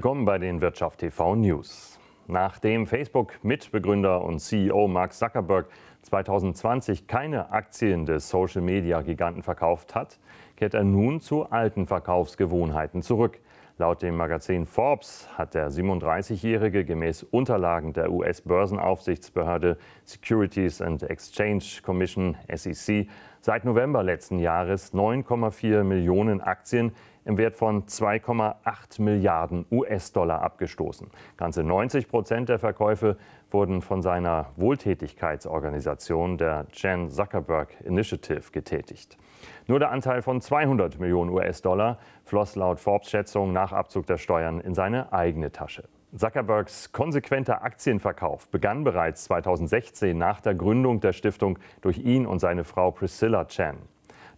Willkommen bei den Wirtschaft TV News. Nachdem Facebook-Mitbegründer und CEO Mark Zuckerberg 2020 keine Aktien des Social-Media-Giganten verkauft hat, kehrt er nun zu alten Verkaufsgewohnheiten zurück. Laut dem Magazin Forbes hat der 37-Jährige gemäß Unterlagen der US-Börsenaufsichtsbehörde Securities and Exchange Commission SEC seit November letzten Jahres 9,4 Millionen Aktien im Wert von 2,8 Milliarden US-Dollar abgestoßen. Ganze 90 Prozent der Verkäufe wurden von seiner Wohltätigkeitsorganisation, der Jan Zuckerberg Initiative, getätigt. Nur der Anteil von 200 Millionen US-Dollar floss laut Forbes-Schätzung nach Abzug der Steuern in seine eigene Tasche. Zuckerbergs konsequenter Aktienverkauf begann bereits 2016 nach der Gründung der Stiftung durch ihn und seine Frau Priscilla Chan.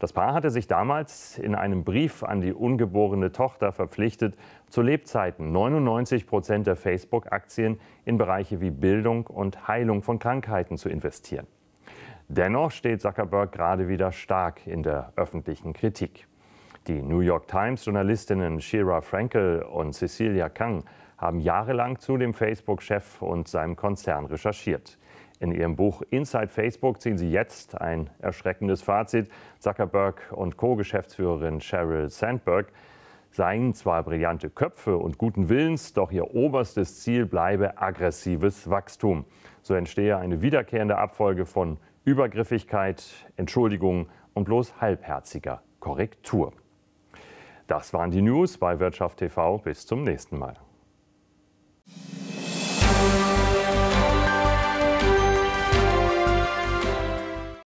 Das Paar hatte sich damals in einem Brief an die ungeborene Tochter verpflichtet, zu Lebzeiten 99 Prozent der Facebook-Aktien in Bereiche wie Bildung und Heilung von Krankheiten zu investieren. Dennoch steht Zuckerberg gerade wieder stark in der öffentlichen Kritik. Die New York Times-Journalistinnen Shira Frankel und Cecilia Kang haben jahrelang zu dem Facebook-Chef und seinem Konzern recherchiert. In ihrem Buch Inside Facebook ziehen sie jetzt ein erschreckendes Fazit. Zuckerberg und Co-Geschäftsführerin Sheryl Sandberg seien zwar brillante Köpfe und guten Willens, doch ihr oberstes Ziel bleibe aggressives Wachstum. So entstehe eine wiederkehrende Abfolge von Übergriffigkeit, Entschuldigung und bloß halbherziger Korrektur. Das waren die News bei Wirtschaft TV. Bis zum nächsten Mal.